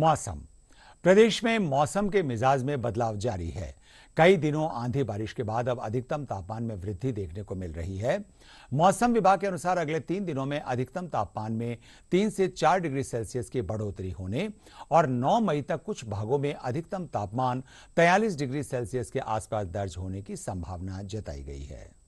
मौसम प्रदेश में मौसम के मिजाज में बदलाव जारी है कई दिनों आंधी बारिश के बाद अब अधिकतम तापमान में वृद्धि देखने को मिल रही है मौसम विभाग के अनुसार अगले तीन दिनों में अधिकतम तापमान में तीन से चार डिग्री सेल्सियस की बढ़ोतरी होने और 9 मई तक कुछ भागों में अधिकतम तापमान 43 डिग्री सेल्सियस के आसपास दर्ज होने की संभावना जताई गई है